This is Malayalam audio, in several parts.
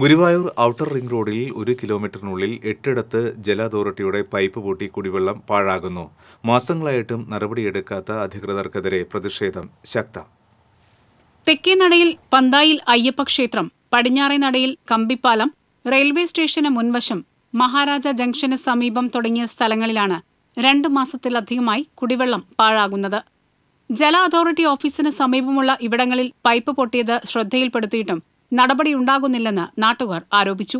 ഗുരുവായൂർ ഔട്ടർ റിംഗ് റോഡിൽ ഒരു കിലോമീറ്ററിനുള്ളിൽ എട്ടിടത്ത് ജല അതോറിറ്റിയുടെ പൈപ്പ് പൂട്ടി കുടിവെള്ളം പാഴാകുന്നു മാസങ്ങളായിട്ടും നടപടിയെടുക്കാത്ത അധികൃതർക്കെതിരെ പ്രതിഷേധം ശക്ത തെക്കേ നടയിൽ പന്തായിൽ അയ്യപ്പക്ഷേത്രം പടിഞ്ഞാറേ നടയിൽ കമ്പിപ്പാലം റെയിൽവേ സ്റ്റേഷന് മുൻവശം മഹാരാജ ജംഗ്ഷന് സമീപം തുടങ്ങിയ സ്ഥലങ്ങളിലാണ് രണ്ട് മാസത്തിലധികമായി കുടിവെള്ളം പാഴാകുന്നത് ജല അതോറിറ്റി ഓഫീസിന് സമീപമുള്ള ഇവിടങ്ങളിൽ പൈപ്പ് പൊട്ടിയത് ശ്രദ്ധയിൽപ്പെടുത്തിയിട്ടും നടപടിയുണ്ടാകുന്നില്ലെന്ന് നാട്ടുകാർ ആരോപിച്ചു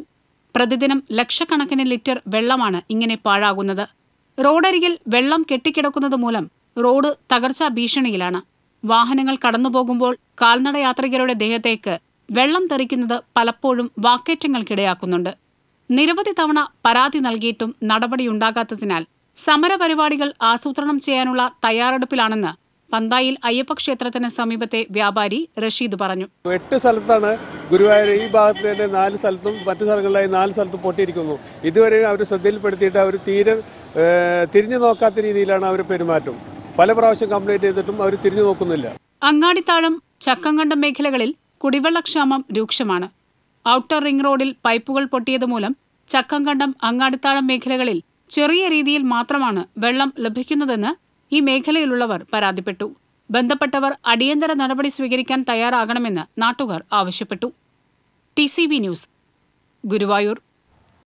പ്രതിദിനം ലക്ഷക്കണക്കിന് ലിറ്റർ വെള്ളമാണ് ഇങ്ങനെ പാഴാകുന്നത് റോഡരികിൽ വെള്ളം കെട്ടിക്കിടക്കുന്നത് മൂലം റോഡ് തകർച്ചാ ഭീഷണിയിലാണ് വാഹനങ്ങൾ കടന്നുപോകുമ്പോൾ യാത്രികരുടെ ദേഹത്തേക്ക് വെള്ളം തെറിക്കുന്നത് പലപ്പോഴും വാക്കേറ്റങ്ങൾക്കിടയാക്കുന്നുണ്ട് നിരവധി തവണ പരാതി നൽകിയിട്ടും നടപടിയുണ്ടാകാത്തതിനാൽ സമരപരിപാടികൾ ആസൂത്രണം ചെയ്യാനുള്ള തയ്യാറെടുപ്പിലാണെന്ന് പന്തായിൽ ക്ഷേത്രത്തിന് സമീപത്തെ വ്യാപാരി റഷീദ് പറഞ്ഞു എട്ട് സ്ഥലത്താണ് ഗുരുവായൂർ ഈ ഭാഗത്ത് തന്നെ നാല് സ്ഥലത്തും മറ്റു സ്ഥലങ്ങളിലായി നാല് സ്ഥലത്തും പൊട്ടിയിരിക്കുന്നു ഇതുവരെ അവർ ശ്രദ്ധയിൽപ്പെടുത്തിയിട്ട് അവർ തീരെ തിരിഞ്ഞു നോക്കാത്ത രീതിയിലാണ് അവർ പെരുമാറ്റം പല പ്രാവശ്യം കംപ്ലൈന്റ് ചെയ്തിട്ടും അവർ തിരിഞ്ഞു നോക്കുന്നില്ല അങ്ങാടിത്താഴം ചക്കങ്കണ്ടം മേഖലകളിൽ കുടിവെള്ളക്ഷാമം രൂക്ഷമാണ് ഔട്ടർ റിംഗ് റോഡിൽ പൈപ്പുകൾ പൊട്ടിയത് മൂലം ചക്കങ്കണ്ടം അങ്ങാടിത്താഴം മേഖലകളിൽ ചെറിയ രീതിയിൽ മാത്രമാണ് വെള്ളം ലഭിക്കുന്നതെന്ന് ഈ മേഖലയിലുള്ളവർ പരാതിപ്പെട്ടു ബന്ധപ്പെട്ടവർ അടിയന്തര നടപടി സ്വീകരിക്കാൻ തയ്യാറാകണമെന്ന് നാട്ടുകാർ ആവശ്യപ്പെട്ടു ടി ന്യൂസ് ഗുരുവായൂർ